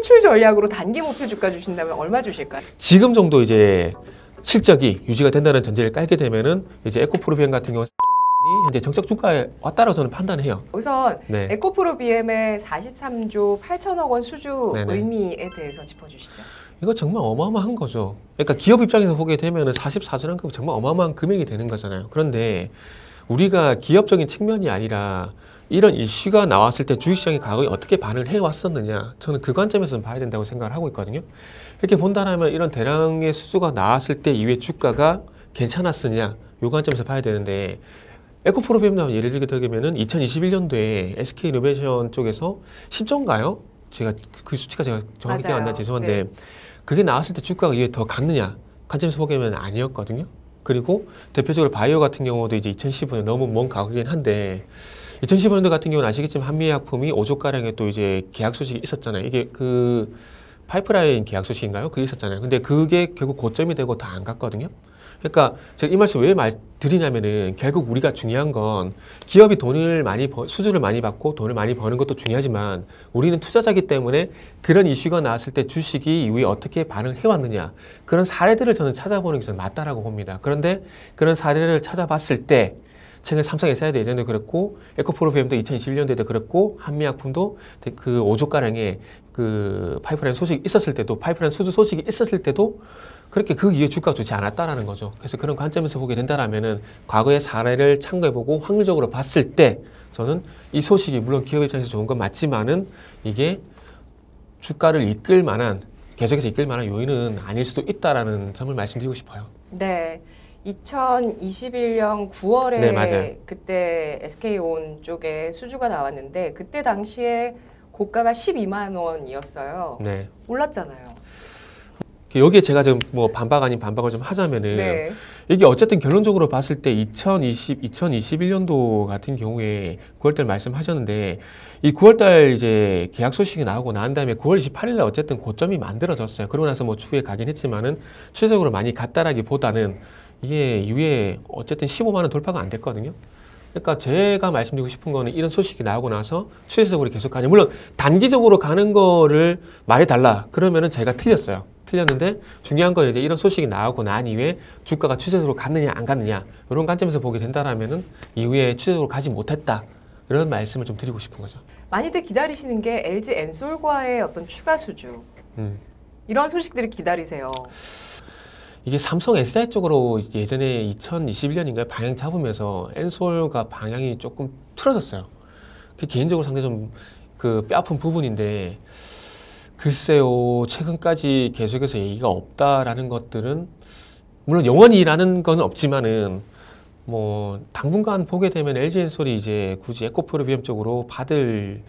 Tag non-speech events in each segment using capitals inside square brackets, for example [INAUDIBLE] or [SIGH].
탈출 전략으로 단기 목표 주가 주신다면 얼마 주실까요? 지금 정도 이제 실적이 유지가 된다는 전제를 깔게 되면은 이제 에코프로비엠 같은 경우는 [LAUGHS] 현 정책 주가에 왔다라고 저는 판단해요. 우선 네. 에코프로비엠의 43조 8천억 원 수주 네네. 네. 의미에 대해서 짚어주시죠. 이거 정말 어마어마한 거죠. 그러니까 기업 입장에서 보게 되면 44조라는 정말 어마어마한 금액이 되는 거잖아요. 그런데 우리가 기업적인 측면이 아니라 이런 이슈가 나왔을 때 주식시장이 과거에 어떻게 반응을 해왔었느냐 저는 그 관점에서 봐야 된다고 생각을 하고 있거든요. 이렇게 본다면 이런 대량의 수주가 나왔을 때 이후에 주가가 괜찮았으냐 요 관점에서 봐야 되는데 에코프로비엠 예를 들게 되면은 2021년도에 SK이노베이션 쪽에서 10조인가요? 제가 그, 그 수치가 제가 정확히 기억 안 나 죄송한데 네. 그게 나왔을 때 주가가 이게 더 갔느냐 관점에서 보기에는 아니었거든요. 그리고 대표적으로 바이오 같은 경우도 이제 2015년 너무 먼 가격이긴 한데 2015년도 같은 경우는 아시겠지만 한미약품이 5조가량의 또 이제 계약 소식이 있었잖아요. 이게 그 파이프라인 계약 소식인가요? 그게 있었잖아요. 근데 그게 결국 고점이 되고 다 안 갔거든요. 그러니까 제가 이 말씀 왜말 드리냐면은 결국 우리가 중요한 건 기업이 돈을 많이 버, 수주를 많이 받고 돈을 많이 버는 것도 중요하지만 우리는 투자자기 때문에 그런 이슈가 나왔을 때 주식이 이후에 어떻게 반응해 왔느냐 그런 사례들을 저는 찾아보는 게 저는 맞다라고 봅니다. 그런데 그런 사례를 찾아봤을 때 책은 삼성 에사이도 예전에 그랬고 에코프로비엠도 2021년도에도 그랬고 한미약품도 그 5조 가량의 그 파이프라인 소식이 있었을 때도 파이프라인 수주 소식이 있었을 때도 그렇게 그 이후에 주가가 좋지 않았다라는 거죠. 그래서 그런 관점에서 보게 된다라면은 과거의 사례를 참고해보고 확률적으로 봤을 때 저는 이 소식이 물론 기업 입장에서 좋은 건 맞지만은 이게 주가를 이끌 만한 계속해서 이끌 만한 요인은 아닐 수도 있다라는 점을 말씀드리고 싶어요. 네. 2021년 9월에 네, 그때 SK 온 쪽에 수주가 나왔는데 그때 당시에 고가가 12만 원이었어요. 네. 올랐잖아요. 여기에 제가 지금 뭐 반박 아닌 반박을 좀 하자면은 네. 이게 어쨌든 결론적으로 봤을 때 2020, 2021년도 같은 경우에 9월달 말씀하셨는데 이 9월달 이제 계약 소식이 나오고 난 다음에 9월 28일날 어쨌든 고점이 만들어졌어요. 그러고 나서 뭐 추후에 가긴 했지만은 최적으로 많이 갔다라기보다는 이게 이후에 어쨌든 15만 원 돌파가 안 됐거든요. 그러니까 제가 말씀드리고 싶은 거는 이런 소식이 나오고 나서 추세적으로 계속 가냐. 물론 단기적으로 가는 거를 말해달라. 그러면은 제가 틀렸어요. 틀렸는데 중요한 건 이제 이런 소식이 나오고 난 이후에 주가가 추세적으로 갔느냐 안 갔느냐 이런 관점에서 보게 된다라면은 이후에 추세적으로 가지 못했다. 이런 말씀을 좀 드리고 싶은 거죠. 많이들 기다리시는 게 LG 엔솔과의 어떤 추가 수주. 음. 이런 소식들을 기다리세요. 이게 삼성 SDI 쪽으로 예전에 2021년인가요? 방향 잡으면서 엔솔과 방향이 조금 틀어졌어요. 그 개인적으로 상당히 좀그 뼈아픈 부분인데 글쎄요 최근까지 계속해서 얘기가 없다라는 것들은 물론 영원히라는 건 없지만은 뭐 당분간 보게 되면 LG 엔솔이 이제 굳이 에코프로비엠 쪽으로 받을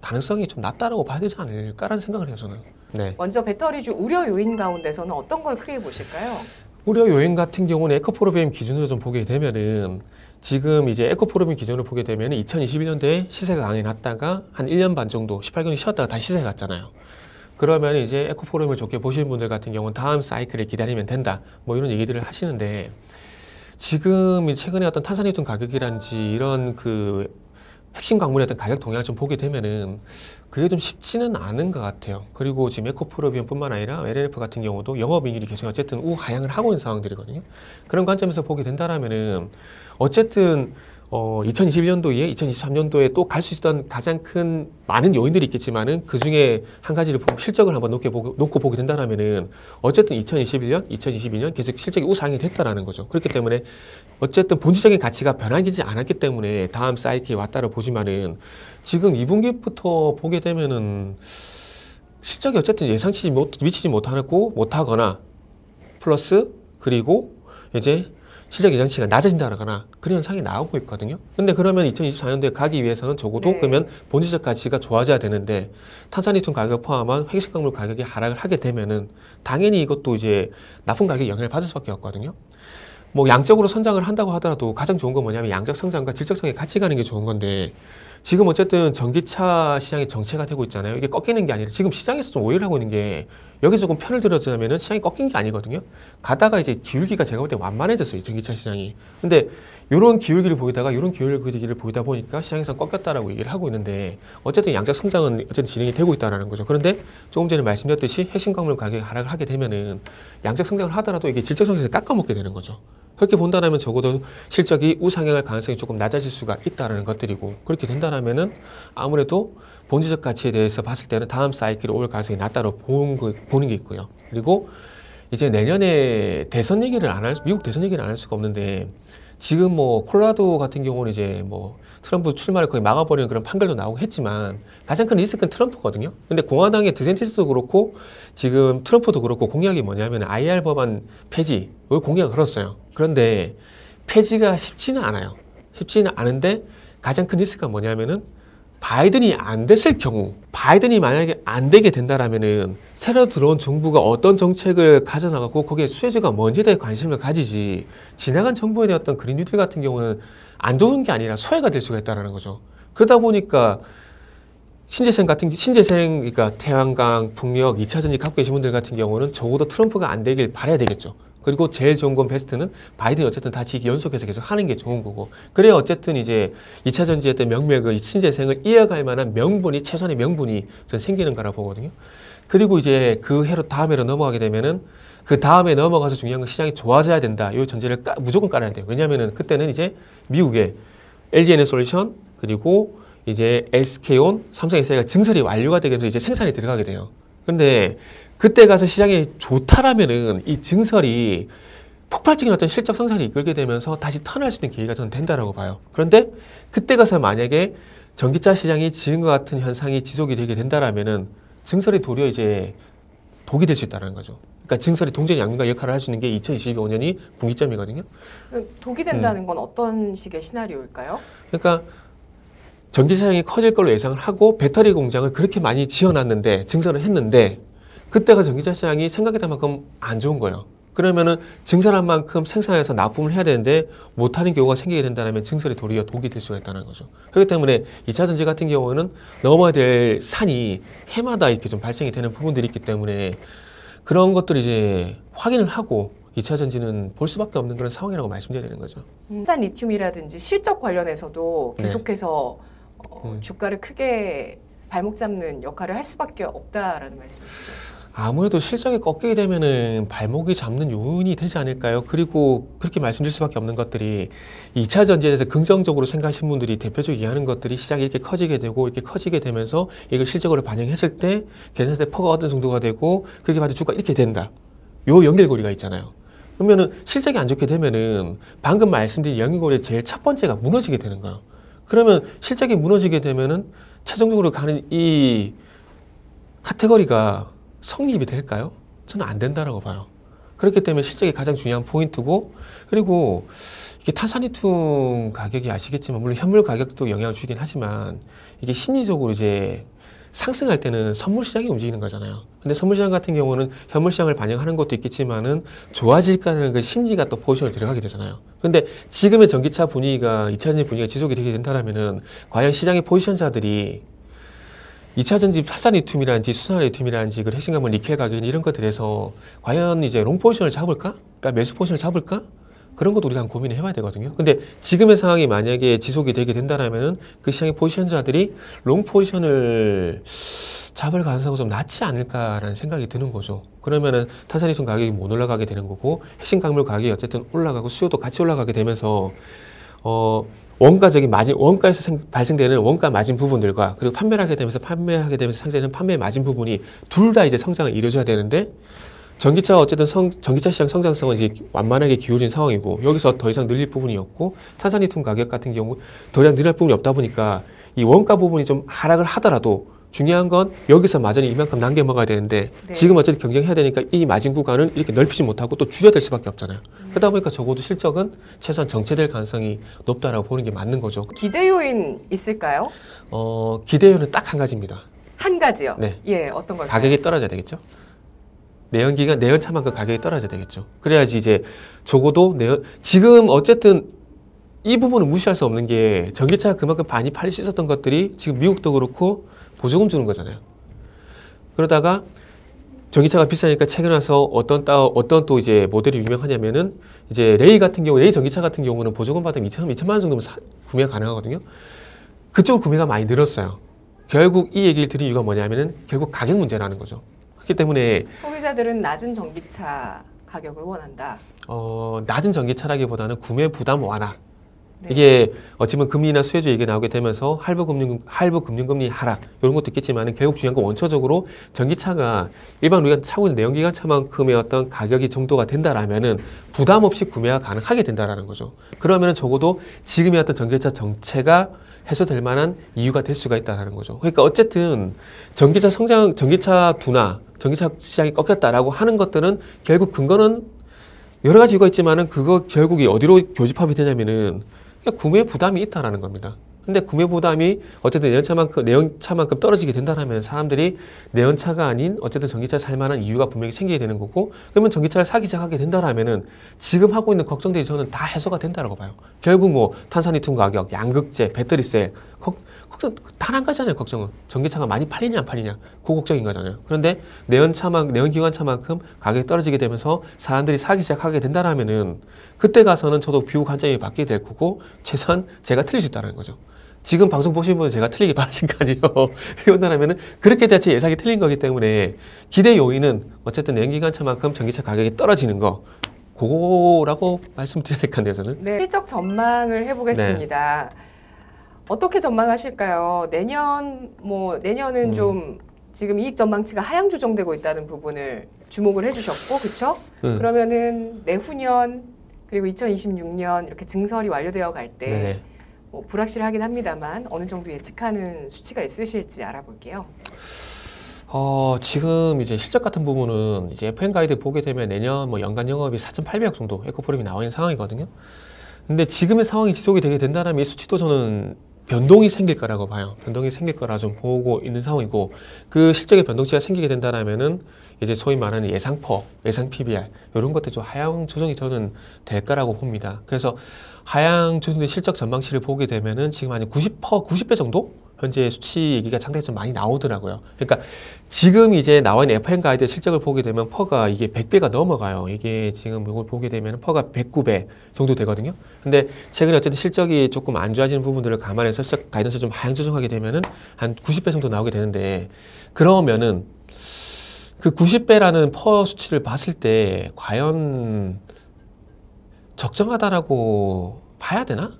가능성이 좀 낮다라고 봐야 되지 않을까라는 생각을 해요 저는. 네. 먼저 배터리주 우려 요인 가운데서는 어떤 걸 크게 보실까요? 우려 요인 같은 경우는 에코프로비 기준으로 좀 보게 되면은 지금 이제 에코프로비 기준으로 보게 되면은 2021년도에 시세가 강해갔다가 한 1년 반 정도 18개월 쉬었다가 다시 시세가 갔잖아요. 그러면 이제 에코프로비을 좋게 보시는 분들 같은 경우는 다음 사이클을 기다리면 된다. 뭐 이런 얘기들을 하시는데 지금 최근에 어떤 탄산유통 가격이란지 이런 그 핵심 광물의 어떤 가격 동향을 좀 보게 되면은 그게 좀 쉽지는 않은 것 같아요. 그리고 지금 에코프로비움뿐만 아니라 LNF 같은 경우도 영업이익률이 계속 어쨌든 우하향을 하고 있는 상황들이거든요. 그런 관점에서 보게 된다라면은 어쨌든 어, 2021년도에 2023년도에 또 갈 수 있었던 가장 큰 많은 요인들이 있겠지만은 그 중에 한 가지를 보고 실적을 한번 놓게 보고, 놓고 보게 된다라면은 어쨌든 2021년, 2022년 계속 실적이 우상이 됐다라는 거죠. 그렇기 때문에 어쨌든 본질적인 가치가 변하기지 않았기 때문에 다음 사이클이 왔다를 보지만은 지금 2분기부터 보게 되면은 실적이 어쨌든 예상치지 못, 미치지 못하고 못하거나 플러스 그리고 이제 실적 예상치가 낮아진다거나 그런 현상이 나오고 있거든요. 근데 그러면 2024년도에 가기 위해서는 적어도 네. 그러면 본질적 가치가 좋아져야 되는데 탄산이튬 가격 포함한 회색 광물 가격이 하락을 하게 되면은 당연히 이것도 이제 나쁜 가격에 영향을 받을 수밖에 없거든요. 뭐 양적으로 선장을 한다고 하더라도 가장 좋은 건 뭐냐면 양적 성장과 질적성이 장 같이 가는 게 좋은 건데 지금 어쨌든 전기차 시장이 정체가 되고 있잖아요. 이게 꺾이는 게 아니라 지금 시장에서 좀 오해를 하고 있는 게 여기서 조금 편을 들어주자면 시장이 꺾인 게 아니거든요. 가다가 이제 기울기가 제가 볼 때 완만해졌어요. 전기차 시장이. 근데 이런 기울기를 보이다가 이런 기울기를 보이다 보니까 시장에서 꺾였다라고 얘기를 하고 있는데 어쨌든 양적 성장은 어쨌든 진행이 되고 있다는 거죠. 그런데 조금 전에 말씀드렸듯이 해신광물 가격이 하락을 하게 되면은 양적 성장을 하더라도 이게 질적 성장에서 깎아먹게 되는 거죠. 그렇게 본다라면 적어도 실적이 우상향할 가능성이 조금 낮아질 수가 있다라는 것들이고 그렇게 된다면은 아무래도 본질적 가치에 대해서 봤을 때는 다음 사이클이 올 가능성이 낮다로 보는, 거, 보는 게 있고요. 그리고 이제 내년에 대선 얘기를 안 할, 미국 대선 얘기를 안 할 수가 없는데 지금 뭐 콜라도 같은 경우는 이제 뭐 트럼프 출마를 거의 막아버리는 그런 판결도 나오고 했지만 가장 큰 리스크는 트럼프거든요. 근데 공화당의 드센티스도 그렇고 지금 트럼프도 그렇고 공약이 뭐냐면 IR 법안 폐지를 공약을 걸었어요. 그런데 폐지가 쉽지는 않아요. 쉽지는 않은데 가장 큰 리스크가 뭐냐면은 바이든이 안 됐을 경우 바이든이 만약에 안 되게 된다라면은 새로 들어온 정부가 어떤 정책을 가져나가고 거기에 수혜주가 뭔지에 대해 관심을 가지지 지나간 정부에 대한 어떤 그린 뉴딜 같은 경우는 안 좋은 게 아니라 소외가 될 수가 있다라는 거죠. 그러다 보니까 신재생 같은 신재생 그러니까 태양광, 풍력, 이차전지 갖고 계신 분들 같은 경우는 적어도 트럼프가 안 되길 바라야 되겠죠. 그리고 제일 좋은 건 베스트는 바이든이 어쨌든 다 지기 연속해서 계속 하는 게 좋은 거고 그래야 어쨌든 이제 이차 전지에 대한 명맥을 신재생을 이어갈 만한 명분이 최선의 명분이 생기는 거라 보거든요. 그리고 이제 그 해로 다음 해로 넘어가게 되면은 그 다음에 넘어가서 중요한 건 시장이 좋아져야 된다. 이 전제를 까, 무조건 깔아야 돼요. 왜냐면은 그때는 이제 미국의 LGN 솔루션 그리고 이제 SK온 삼성 SI가 증설이 완료가 되면서 이제 생산이 들어가게 돼요. 근데 그때 가서 시장이 좋다라면은 이 증설이 폭발적인 어떤 실적 성장을 이끌게 되면서 다시 턴할 수 있는 기회가 저는 된다라고 봐요. 그런데 그때 가서 만약에 전기차 시장이 지금 과 같은 현상이 지속이 되게 된다라면은 증설이 도리어 이제 독이 될 수 있다는 거죠. 그러니까 증설이 동전 양면과 역할을 할 수 있는 게 2025년이 분기점이거든요. 독이 된다는 음. 건 어떤 식의 시나리오일까요? 그러니까 전기 차량이 커질 걸로 예상을 하고 배터리 공장을 그렇게 많이 지어놨는데 증설을 했는데 그때가 전기차 시장이 생각했던 만큼 안 좋은 거예요. 그러면은 증설한 만큼 생산해서 납품을 해야 되는데 못하는 경우가 생기게 된다면 증설이 도리어 독이 될 수가 있다는 거죠. 그렇기 때문에 이차 전지 같은 경우는 넘어야 될 산이 해마다 이렇게 좀 발생이 되는 부분들이 있기 때문에 그런 것들을 이제 확인을 하고 이차 전지는 볼 수밖에 없는 그런 상황이라고 말씀드려야 되는 거죠. 산 리튬이라든지 실적 관련해서도 네. 계속해서 네. 어, 음. 주가를 크게 발목 잡는 역할을 할 수밖에 없다라는 말씀이시죠. 아무래도 실적이 꺾이게 되면은 발목이 잡는 요인이 되지 않을까요? 그리고 그렇게 말씀드릴 수밖에 없는 것들이 2차 전지에 대해서 긍정적으로 생각하신 분들이 대표적으로 이해하는 것들이 시장이 이렇게 커지게 되고 이렇게 커지게 되면서 이걸 실적으로 반영했을 때 계산세 퍼가 어떤 정도가 되고 그렇게 봐도 주가 이렇게 된다. 요 연결고리가 있잖아요. 그러면은 실적이 안 좋게 되면은 방금 말씀드린 연결고리 제일 첫 번째가 무너지게 되는 거예요. 그러면 실적이 무너지게 되면은 최종적으로 가는 이 카테고리가 성립이 될까요? 저는 안 된다라고 봐요. 그렇기 때문에 실적이 가장 중요한 포인트고 그리고 이게 탄산이퉁 가격이 아시겠지만 물론 현물 가격도 영향을 주긴 하지만 이게 심리적으로 이제 상승할 때는 선물 시장이 움직이는 거잖아요. 근데 선물 시장 같은 경우는 현물 시장을 반영하는 것도 있겠지만은 좋아질까라는 그 심리가 또 포지션을 들어가게 되잖아요. 근데 지금의 전기차 분위기가 이차 전지 분위기가 지속이 되게 된다라면은 과연 시장의 포지션자들이 이차 전지 파산 리튬이라든지 수산 리튬이라든지 그 핵심 가면 리켈 가격 이런 것들에서 과연 이제 롱 포지션을 잡을까? 그러니까 매수 포지션을 잡을까? 그런 것도 우리가 고민을 해봐야 되거든요. 근데 지금의 상황이 만약에 지속이 되게 된다라면은 그 시장의 포지션자들이 롱 포지션을 잡을 가능성은좀 낮지 않을까라는 생각이 드는 거죠. 그러면은 타산이순 가격이 못 올라가게 되는 거고 핵심 강물 가격이 어쨌든 올라가고 수요도 같이 올라가게 되면서 어 원가적인 마진 원가에서 생, 발생되는 원가 마진 부분들과 그리고 판매하게 되면서 판매하게 되면서 상대는 판매 마진 부분이 둘 다 이제 성장을 이루어줘야 되는데 전기차 어쨌든 성, 전기차 시장 성장성은 이제 완만하게 기울인 상황이고 여기서 더 이상 늘릴 부분이 없고 탄산이툰 가격 같은 경우 더 이상 늘릴 부분이 없다 보니까 이 원가 부분이 좀 하락을 하더라도 중요한 건 여기서 마진이 이만큼 남겨 먹어야 되는데 네. 지금 어쨌든 경쟁해야 되니까 이 마진 구간은 이렇게 넓히지 못하고 또 줄여야 될 수밖에 없잖아요. 음. 그러다 보니까 적어도 실적은 최소한 정체될 가능성이 높다라고 보는 게 맞는 거죠. 기대 요인 있을까요? 어, 기대 요인은 딱 한 가지입니다. 한 가지요? 네. 예, 어떤 걸까요? 가격이 떨어져야 되겠죠. 내연기가 내연차만큼 가격이 떨어져야 되겠죠. 그래야지 이제 적어도 내연 지금 어쨌든 이 부분은 무시할 수 없는 게 전기차가 그만큼 많이 팔릴수있었던 것들이 지금 미국도 그렇고 보조금 주는 거잖아요. 그러다가 전기차가 비싸니까 최근 와서 어떤 따 어떤 또 이제 모델이 유명하냐면은 이제 레이 같은 경우 레이 전기차 같은 경우는 보조금 받으면 2천 2천만 원 정도면 사, 구매가 가능하거든요. 그쪽 구매가 많이 늘었어요. 결국 이 얘기를 드린 이유가 뭐냐면은 결국 가격 문제라는 거죠. 그렇기 때문에 소비자들은 낮은 전기차 가격을 원한다. 어, 낮은 전기차라기보다는 구매 부담 완화. 네. 이게 어찌 보면 금리나 수혜주 얘기 나오게 되면서 할부 금융 할부 금융금리 하락 이런 것도 있겠지만 결국 중요한 건 원초적으로 전기차가 일반 우리가 차고 있는 내연기관차만큼의 어떤 가격이 정도가 된다라면은 부담 없이 구매가 가능하게 된다라는 거죠. 그러면은 적어도 지금의 어떤 전기차 정체가 해소될 만한 이유가 될 수가 있다라는 거죠. 그러니까 어쨌든 전기차 성장, 전기차 둔화, 전기차 시장이 꺾였다라고 하는 것들은 결국 근거는 여러 가지 이유가 있지만은 그거 결국이 어디로 교집합이 되냐면은 구매 부담이 있다라는 겁니다. 근데 구매 부담이 어쨌든 내연차만큼 내연차만큼 떨어지게 된다라면 사람들이 내연차가 아닌 어쨌든 전기차 살 만한 이유가 분명히 생기게 되는 거고 그러면 전기차를 사기 시작하게 된다라면은 지금 하고 있는 걱정들이 저는 다 해소가 된다라고 봐요. 결국 뭐 탄산이통 가격, 양극재, 배터리세 걱정 단한 가지잖아요. 걱정은 전기차가 많이 팔리냐 안 팔리냐 그 걱정인 거잖아요. 그런데 내연차만 내연기관차만큼 가격이 떨어지게 되면서 사람들이 사기 시작하게 된다라면은 그때 가서는 저도 비유 관장이받게될 거고 최소한 제가 틀릴 수 있다는 거죠. 지금 방송 보신 분은 제가 틀리게 바라신 거 아니에요. [LAUGHS] 이런다면은 그렇게 대체 예상이 틀린 거기 때문에 기대 요인은 어쨌든 내연기관차만큼 전기차 가격이 떨어지는 거. 고거라고 말씀드려야 될 것 같네요, 저는. 네, 실적 전망을 해보겠습니다. 네. 어떻게 전망하실까요? 내년 뭐 내년은 음. 좀 지금 이익 전망치가 하향 조정되고 있다는 부분을 주목을 해주셨고, 그렇죠? 음. 그러면은 내후년 그리고 2026년 이렇게 증설이 완료되어 갈 때 뭐 불확실하긴 합니다만 어느 정도 예측하는 수치가 있으실지 알아볼게요. 어, 지금 이제 실적 같은 부분은 이제 FN 가이드 보게 되면 내년 뭐 연간 영업이 4,800억 정도 에코프림이 나와 있는 상황이거든요. 근데 지금의 상황이 지속이 되게 된다면 이 수치도 저는 변동이 생길 거라고 봐요. 변동이 생길 거라 좀 보고 있는 상황이고 그 실적의 변동치가 생기게 된다면은 이제 소위 말하는 예상퍼, 예상 PBR 이런 것들 좀 하향 조정이 저는 될 거라고 봅니다. 그래서 하향 조정된 실적 전망치를 보게 되면은 지금 한 90%, 90배 정도 현재 수치 얘기가 상당히 좀 많이 나오더라고요. 그러니까 지금 이제 나와 있는 FM 가이드 실적을 보게 되면 퍼가 이게 100배가 넘어가요. 이게 지금 이걸 보게 되면 퍼가 109배 정도 되거든요. 근데 최근에 어쨌든 실적이 조금 안 좋아지는 부분들을 감안해서 실적 가이던스 좀 하향 조정하게 되면은 한 90배 정도 나오게 되는데 그러면은 그 90배라는 퍼 수치를 봤을 때 과연 적정하다라고 봐야 되나?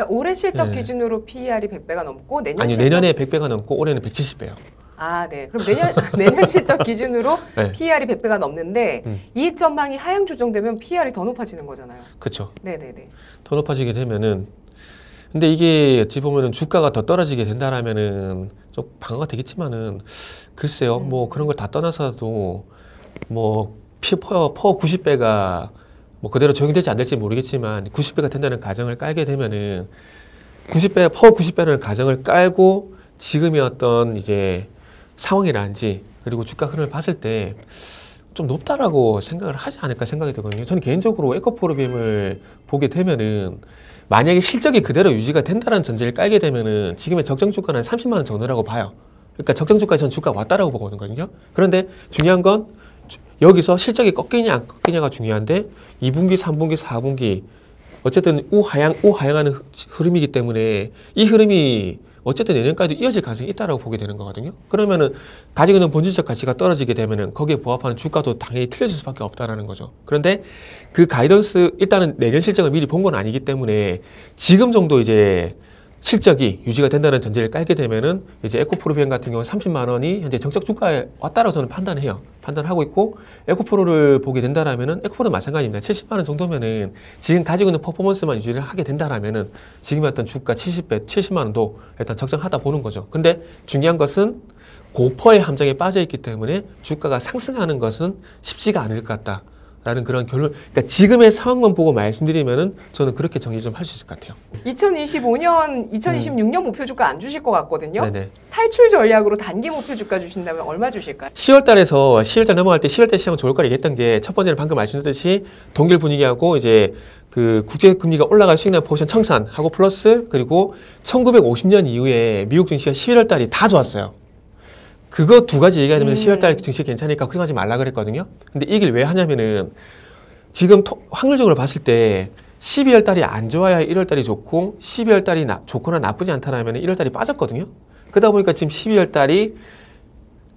그러니까 올해 실적 네. 기준으로 PER이 100배가 넘고 내년 아니 실적... 내년에 100배가 넘고 올해는 170배요. 아, 네. 그럼 내년 [LAUGHS] 내년 실적 기준으로 [LAUGHS] 네. PER이 100배가 넘는데 음. 이익 전망이 하향 조정되면 PER이 더 높아지는 거잖아요. 그렇죠. 네, 네, 네. 더 높아지게 되면은 근데 이게 어찌 보면은 주가가 더 떨어지게 된다라면은 좀 방어가 되겠지만은 글쎄요. 음. 뭐 그런 걸 다 떠나서도 뭐 피퍼 퍼 90배가 뭐 그대로 적용되지않을지 모르겠지만 90배가 된다는 가정을 깔게 되면은 90배, 퍼 90배라는 가정을 깔고 지금의 어떤 이제 상황이라든지 그리고 주가 흐름을 봤을 때 좀 높다라고 생각을 하지 않을까 생각이 되거든요. 저는 개인적으로 에코프로빔을 보게 되면은 만약에 실적이 그대로 유지가 된다는 전제를 깔게 되면은 지금의 적정 주가는 30만 원 정도라고 봐요. 그러니까 적정 주가에 전 주가 왔다라고 보거든요. 그런데 중요한 건 여기서 실적이 꺾이냐 안 꺾이냐가 중요한데 2분기, 3분기, 4분기 어쨌든 우하향 우하향하는 흐름이기 때문에 이 흐름이 어쨌든 내년까지 이어질 가능성이 있다라고 보게 되는 거거든요. 그러면은 가지고 있는 본질적 가치가 떨어지게 되면은 거기에 부합하는 주가도 당연히 틀려질 수밖에 없다라는 거죠. 그런데 그 가이던스 일단은 내년 실적을 미리 본 건 아니기 때문에 지금 정도 이제 실적이 유지가 된다는 전제를 깔게 되면은 이제 에코프로비엠 같은 경우는 30만 원이 현재 정책 주가에 왔다라고 저는 판단해요. 판단하고 있고 에코프로를 보게 된다라면은 에코프로 마찬가지입니다. 70만 원 정도면은 지금 가지고 있는 퍼포먼스만 유지를 하게 된다라면은 지금 어떤 주가 70배, 70만 원도 일단 적정하다 보는 거죠. 근데 중요한 것은 고퍼의 함정에 빠져 있기 때문에 주가가 상승하는 것은 쉽지가 않을 것 같다. 라는 그런 결론 그러니까 지금의 상황만 보고 말씀드리면은 저는 그렇게 정리 좀 할 수 있을 것 같아요. 2025년, 2026년 음. 목표 주가 안 주실 것 같거든요. 네네. 탈출 전략으로 단기 목표 주가 주신다면 얼마 주실까요? 10월 달에서 10월 달 넘어갈 때 10월 달 시장 좋을 거라 얘기했던 게 첫 번째는 방금 말씀드렸듯이 동결 분위기하고 이제 그 국제 금리가 올라갈 수 있는 포지션 청산하고 플러스 그리고 1950년 이후에 미국 증시가 11월 달이 다 좋았어요. 그거 두 가지 얘기하면서 음. 10월달 증시 괜찮으니까 걱정하지 말라 그랬거든요. 근데 이얘왜 하냐면은 지금 토, 확률적으로 봤을 때 12월 달이 안 좋아야 1월 달이 좋고 12월 달이 나, 좋거나 나쁘지 않다라면 1월 달이 빠졌거든요. 그러다 보니까 지금 12월 달이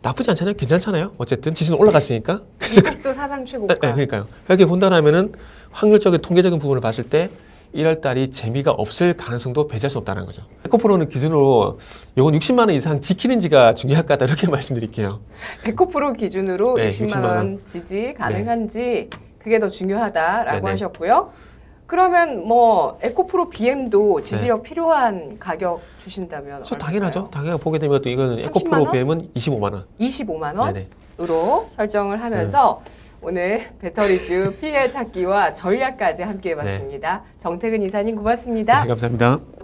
나쁘지 않잖아요. 괜찮잖아요. 어쨌든 지수는 올라갔으니까. 네. 그래서 그, 사상 최고가. 네, 네, 그러니까요. 그렇게 본다라면은 확률적인 통계적인 부분을 봤을 때 1월달이 재미가 없을 가능성도 배제할 수 없다는 거죠. 에코프로는 기준으로 이건 60만 원 이상 지키는지가 중요할 것 같다 이렇게 [LAUGHS] 말씀드릴게요. 에코프로 기준으로 네, 60만, 60만, 지지 네. 가능한지 네. 그게 더 중요하다라고 네네. 네. 하셨고요. 그러면 뭐 에코프로 BM도 지지력 네. 필요한 가격 주신다면 저 당연하죠. 당연히 보게 되면 또 이거는 에코프로 BM은 25만 원. 25만 원으로 설정을 하면서 음. 오늘 배터리주 피해 찾기와 전략까지 함께해봤습니다. 네. 정태근 이사님 고맙습니다. 네, 감사합니다.